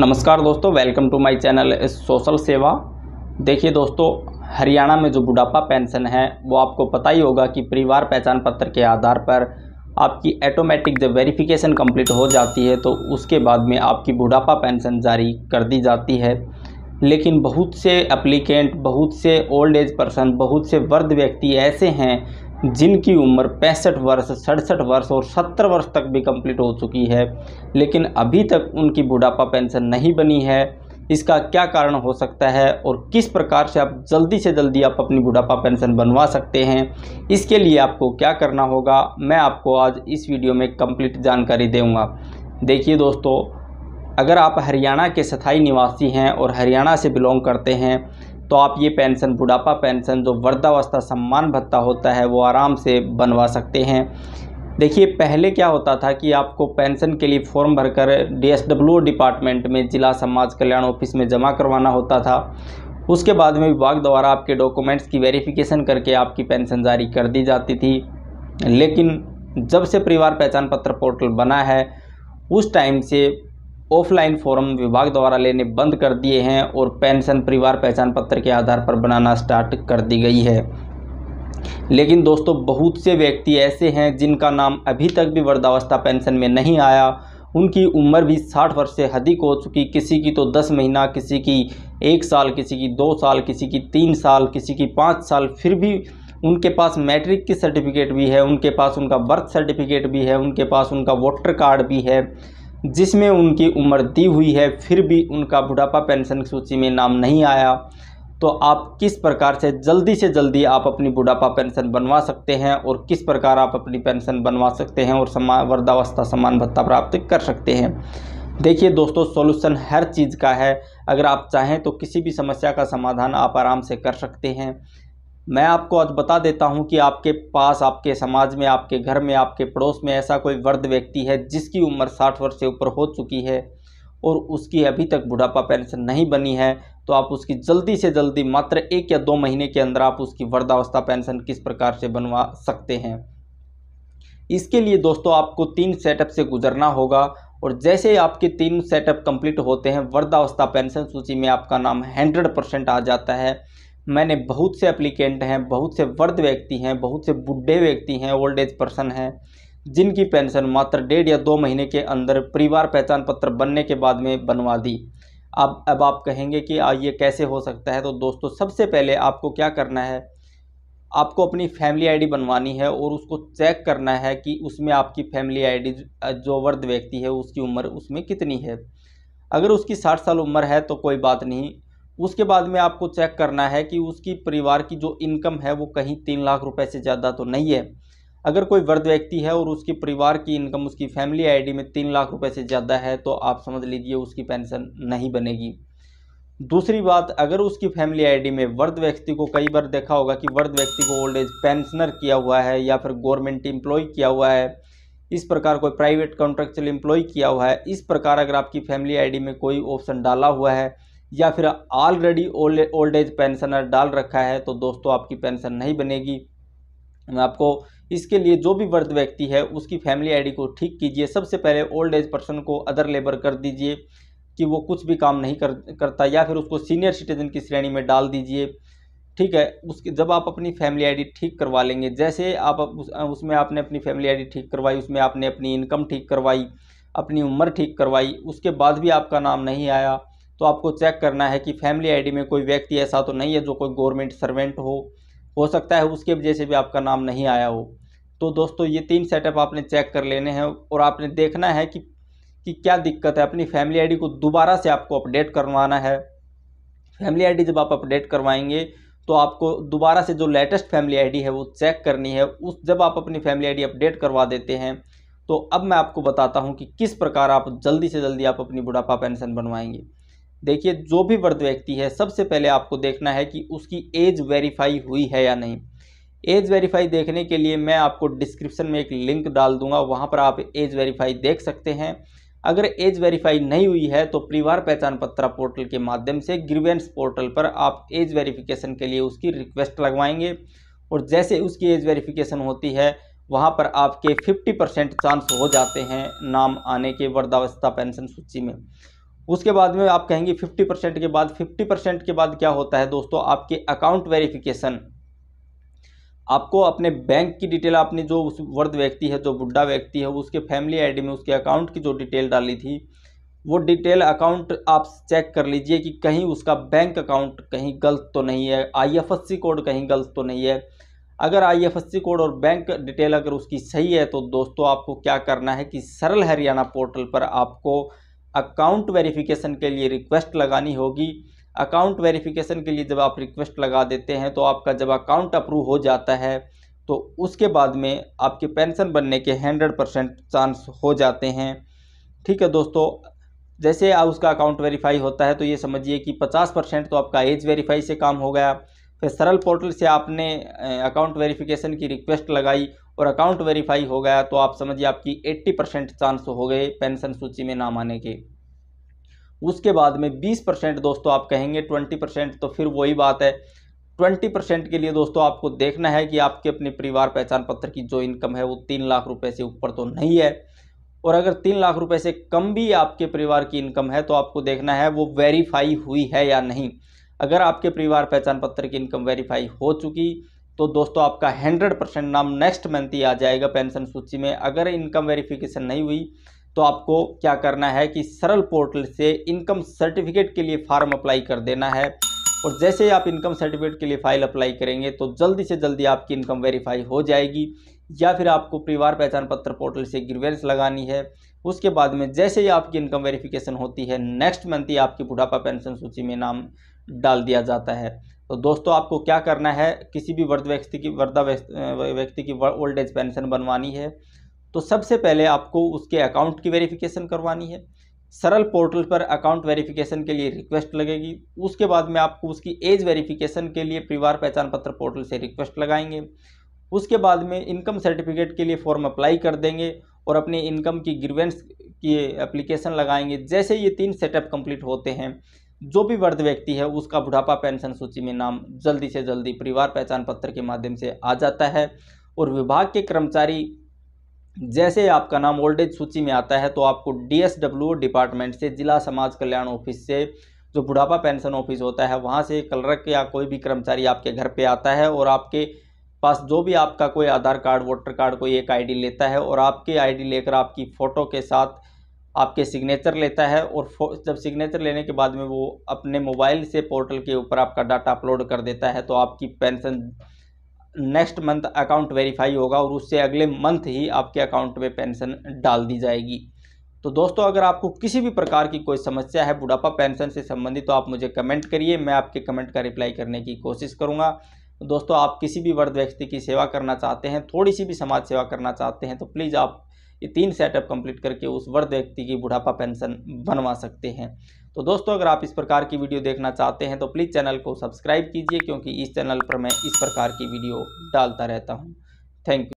नमस्कार दोस्तों welcome to my channel social Seva देखिए दोस्तों हरियाणा में जो बुढ़ापा पेंशन है वो आपको पता ही होगा कि परिवार पहचान पत्र के आधार पर आपकी ऑटोमेटिक जब वेरिफिकेशन कंप्लीट हो जाती है तो उसके बाद में आपकी बुढ़ापा पेंशन जारी कर दी जाती है लेकिन बहुत से अप्लीकेंट बहुत से ओल्ड एज पर्सन बहुत से वृद्ध व्यक्ति ऐसे हैं जिनकी उम्र पैंसठ वर्ष सड़सठ वर्ष और सत्तर वर्ष तक भी कंप्लीट हो चुकी है लेकिन अभी तक उनकी बुढ़ापा पेंशन नहीं बनी है इसका क्या कारण हो सकता है और किस प्रकार से आप जल्दी से जल्दी आप अपनी बुढ़ापा पेंशन बनवा सकते हैं इसके लिए आपको क्या करना होगा मैं आपको आज इस वीडियो में कंप्लीट जानकारी दूंगा देखिए दोस्तों अगर आप हरियाणा के स्थाई निवासी हैं और हरियाणा से बिलोंग करते हैं तो आप ये पेंशन बुढ़ापा पेंशन जो वृद्धावस्था सम्मान भत्ता होता है वो आराम से बनवा सकते हैं देखिए पहले क्या होता था कि आपको पेंशन के लिए फॉर्म भरकर डीएसडब्ल्यू डिपार्टमेंट में जिला समाज कल्याण ऑफिस में जमा करवाना होता था उसके बाद में विभाग द्वारा आपके डॉक्यूमेंट्स की वेरिफिकेशन करके आपकी पेंशन जारी कर दी जाती थी लेकिन जब से परिवार पहचान पत्र पोर्टल बना है उस टाइम से ऑफलाइन फॉर्म विभाग द्वारा लेने बंद कर दिए हैं और पेंशन परिवार पहचान पत्र के आधार पर बनाना स्टार्ट कर दी गई है लेकिन दोस्तों बहुत से व्यक्ति ऐसे हैं जिनका नाम अभी तक भी वृद्धावस्था पेंशन में नहीं आया उनकी उम्र भी साठ वर्ष से अधिक हो चुकी किसी की तो दस महीना किसी की एक साल किसी की दो साल किसी की तीन साल किसी की पाँच साल फिर भी उनके पास मैट्रिक की सर्टिफिकेट भी है उनके पास उनका बर्थ सर्टिफिकेट भी है उनके पास उनका वोटर कार्ड भी है जिसमें उनकी उम्र दी हुई है फिर भी उनका बुढ़ापा पेंशन की सूची में नाम नहीं आया तो आप किस प्रकार से जल्दी से जल्दी आप अपनी बुढ़ापा पेंशन बनवा सकते हैं और किस प्रकार आप अपनी पेंशन बनवा सकते हैं और समान वृद्धावस्था समान भत्ता प्राप्त कर सकते हैं देखिए दोस्तों सॉल्यूशन हर चीज़ का है अगर आप चाहें तो किसी भी समस्या का समाधान आप आराम से कर सकते हैं मैं आपको आज बता देता हूं कि आपके पास आपके समाज में आपके घर में आपके पड़ोस में ऐसा कोई वृद्ध व्यक्ति है जिसकी उम्र साठ वर्ष से ऊपर हो चुकी है और उसकी अभी तक बुढ़ापा पेंशन नहीं बनी है तो आप उसकी जल्दी से जल्दी मात्र एक या दो महीने के अंदर आप उसकी वृद्धावस्था पेंशन किस प्रकार से बनवा सकते हैं इसके लिए दोस्तों आपको तीन सेटअप से गुजरना होगा और जैसे आपके तीन सेटअप कंप्लीट होते हैं वृद्धावस्था पेंशन सूची में आपका नाम हंड्रेड परसेंट आ जाता है मैंने बहुत से अप्लीकेंट हैं बहुत से वृद्ध व्यक्ति हैं बहुत से बुढ़े व्यक्ति हैं ओल्ड एज पर्सन हैं जिनकी पेंशन मात्र डेढ़ या दो महीने के अंदर परिवार पहचान पत्र बनने के बाद में बनवा दी अब अब आप कहेंगे कि आ, ये कैसे हो सकता है तो दोस्तों सबसे पहले आपको क्या करना है आपको अपनी फैमिली आईडी बनवानी है और उसको चेक करना है कि उसमें आपकी फैमिली आईडी जो वर्ध व्यक्ति है उसकी उम्र उसमें कितनी है अगर उसकी साठ साल उम्र है तो कोई बात नहीं उसके बाद में आपको चेक करना है कि उसकी परिवार की जो इनकम है वो कहीं तीन लाख रुपए से ज़्यादा तो नहीं है अगर कोई वृद्ध व्यक्ति है और उसकी परिवार की इनकम उसकी फैमिली आईडी में तीन लाख रुपए से ज़्यादा है तो आप समझ लीजिए उसकी पेंशन नहीं बनेगी दूसरी बात अगर उसकी फैमिली आईडी में वृद्ध व्यक्ति को कई बार देखा होगा कि वृद्ध व्यक्ति को ओल्ड एज पेंशनर किया हुआ है या फिर गवर्नमेंट एम्प्लॉय किया हुआ है इस प्रकार कोई प्राइवेट कॉन्ट्रेक्चुअल एम्प्लॉय किया हुआ है इस प्रकार अगर आपकी फैमिली आईडी में कोई ऑप्शन डाला हुआ है या फिर ऑलरेडी ओल्ड एज पेंशनर डाल रखा है तो दोस्तों आपकी पेंशन नहीं बनेगी आपको इसके लिए जो भी वृद्ध व्यक्ति है उसकी फैमिली आईडी को ठीक कीजिए सबसे पहले ओल्ड एज पर्सन को अदर लेबर कर दीजिए कि वो कुछ भी काम नहीं कर करता या फिर उसको सीनियर सिटीजन की श्रेणी में डाल दीजिए ठीक है उसकी जब आप अपनी फैमिली आईडी ठीक करवा लेंगे जैसे आप उस, उसमें आपने अपनी फैमिली आईडी ठीक करवाई उसमें आपने अपनी इनकम ठीक करवाई अपनी उम्र ठीक करवाई उसके बाद भी आपका नाम नहीं आया तो आपको चेक करना है कि फैमिली आईडी में कोई व्यक्ति ऐसा तो नहीं है जो कोई गवर्नमेंट सर्वेंट हो हो सकता है उसके वजह से भी आपका नाम नहीं आया हो तो दोस्तों ये तीन सेटअप आपने चेक कर लेने हैं और आपने देखना है कि कि क्या दिक्कत है अपनी फैमिली आई को दोबारा से आपको अपडेट करवाना है फैमिली आई जब आप अपडेट करवाएंगे तो आपको दोबारा से जो लेटेस्ट फैमिली आईडी है वो चेक करनी है उस जब आप अपनी फैमिली आईडी अपडेट करवा देते हैं तो अब मैं आपको बताता हूँ कि किस प्रकार आप जल्दी से जल्दी आप अपनी बुढ़ापा पेंशन बनवाएंगे देखिए जो भी वृद्ध व्यक्ति है सबसे पहले आपको देखना है कि उसकी एज वेरीफाई हुई है या नहीं एज वेरीफाई देखने के लिए मैं आपको डिस्क्रिप्शन में एक लिंक डाल दूंगा वहाँ पर आप एज वेरीफाई देख सकते हैं अगर एज वेरीफाई नहीं हुई है तो परिवार पहचान पत्र पोर्टल के माध्यम से ग्रीवेंस पोर्टल पर आप एज वेरीफिकेशन के लिए उसकी रिक्वेस्ट लगवाएंगे और जैसे उसकी एज वेरीफिकेशन होती है वहाँ पर आपके 50 परसेंट चांस हो जाते हैं नाम आने के वर्धावस्था पेंशन सूची में उसके बाद में आप कहेंगे 50 परसेंट के बाद 50 परसेंट के बाद क्या होता है दोस्तों आपके अकाउंट वेरिफिकेशन आपको अपने बैंक की डिटेल आपने जो उस वर्द व्यक्ति है जो बुढ़ा व्यक्ति है उसके फैमिली आईडी में उसके अकाउंट की जो डिटेल डाली थी वो डिटेल अकाउंट आप चेक कर लीजिए कि कहीं उसका बैंक अकाउंट कहीं गलत तो नहीं है आई कोड कहीं गलत तो नहीं है अगर आई कोड और बैंक डिटेल अगर उसकी सही है तो दोस्तों आपको क्या करना है कि सरल हरियाणा पोर्टल पर आपको अकाउंट वेरिफिकेशन के लिए रिक्वेस्ट लगानी होगी अकाउंट वेरिफिकेशन के लिए जब आप रिक्वेस्ट लगा देते हैं तो आपका जब अकाउंट अप्रूव हो जाता है तो उसके बाद में आपके पेंशन बनने के हंड्रेड परसेंट चांस हो जाते हैं ठीक है दोस्तों जैसे उसका अकाउंट वेरीफाई होता है तो ये समझिए कि पचास परसेंट तो आपका एज वेरीफाई से काम हो गया फिर सरल पोर्टल से आपने अकाउंट वेरिफिकेशन की रिक्वेस्ट लगाई और अकाउंट वेरीफाई हो गया तो आप समझिए आपकी 80 परसेंट चांस हो गए पेंशन सूची में नाम आने के उसके बाद में 20 परसेंट दोस्तों आप कहेंगे 20 परसेंट तो फिर वही बात है 20 परसेंट के लिए दोस्तों आपको देखना है कि आपके अपने परिवार पहचान पत्र की जो इनकम है वो तीन लाख रुपये से ऊपर तो नहीं है और अगर तीन लाख रुपये से कम भी आपके परिवार की इनकम है तो आपको देखना है वो वेरीफाई हुई है या नहीं अगर आपके परिवार पहचान पत्र की इनकम वेरीफाई हो चुकी तो दोस्तों आपका हंड्रेड परसेंट नाम नेक्स्ट मंथ ही आ जाएगा पेंशन सूची में अगर इनकम वेरिफिकेशन नहीं हुई तो आपको क्या करना है कि सरल पोर्टल से इनकम सर्टिफिकेट के लिए फॉर्म अप्लाई कर देना है और जैसे ही आप इनकम सर्टिफिकेट के लिए फाइल अप्लाई करेंगे तो जल्दी से जल्दी आपकी इनकम वेरीफाई हो जाएगी या फिर आपको परिवार पहचान पत्र पोर्टल से ग्रीवेंस लगानी है उसके बाद में जैसे ही आपकी इनकम वेरिफिकेशन होती है नेक्स्ट मंथ ही आपकी बुढ़ापा पेंशन सूची में नाम डाल दिया जाता है तो दोस्तों आपको क्या करना है किसी भी वर्ध व्यक्ति की वृद्धा व्यक्ति की ओल्ड एज पेंशन बनवानी है तो सबसे पहले आपको उसके अकाउंट की वेरिफिकेशन करवानी है सरल पोर्टल पर अकाउंट वेरिफिकेशन के लिए रिक्वेस्ट लगेगी उसके बाद में आपको उसकी एज वेरिफिकेशन के लिए परिवार पहचान पत्र पोर्टल से रिक्वेस्ट लगाएंगे उसके बाद में इनकम सर्टिफिकेट के लिए फॉर्म अप्लाई कर देंगे और अपनी इनकम की ग्रीवेंस की एप्लीकेशन लगाएंगे जैसे ये तीन सेटअप कंप्लीट होते हैं जो भी वर्ध व्यक्ति है उसका बुढ़ापा पेंशन सूची में नाम जल्दी से जल्दी परिवार पहचान पत्र के माध्यम से आ जाता है और विभाग के कर्मचारी जैसे आपका नाम ओल्ड एज सूची में आता है तो आपको डी डिपार्टमेंट से जिला समाज कल्याण ऑफिस से जो बुढ़ापा पेंशन ऑफिस होता है वहाँ से क्लर्क या कोई भी कर्मचारी आपके घर पे आता है और आपके पास जो भी आपका कोई आधार कार्ड वोटर कार्ड कोई एक आईडी लेता है और आपकी आईडी लेकर आपकी फ़ोटो के साथ आपके सिग्नेचर लेता है और जब सिग्नेचर लेने के बाद में वो अपने मोबाइल से पोर्टल के ऊपर आपका डाटा अपलोड कर देता है तो आपकी pension next month account verify होगा और उससे अगले मंथ ही आपके अकाउंट में पेंशन डाल दी जाएगी तो दोस्तों अगर आपको किसी भी प्रकार की कोई समस्या है बुढ़ापा पेंशन से संबंधित तो आप मुझे कमेंट करिए मैं आपके कमेंट का रिप्लाई करने की कोशिश करूँगा तो दोस्तों आप किसी भी वर्ध व्यक्ति की सेवा करना चाहते हैं थोड़ी सी भी समाज सेवा करना चाहते हैं तो प्लीज़ आप ये तीन सेटअप कंप्लीट करके उस वर्ध व्यक्ति की बुढ़ापा पेंशन बनवा सकते हैं तो दोस्तों अगर आप इस प्रकार की वीडियो देखना चाहते हैं तो प्लीज़ चैनल को सब्सक्राइब कीजिए क्योंकि इस चैनल पर मैं इस प्रकार की वीडियो डालता रहता हूँ थैंक यू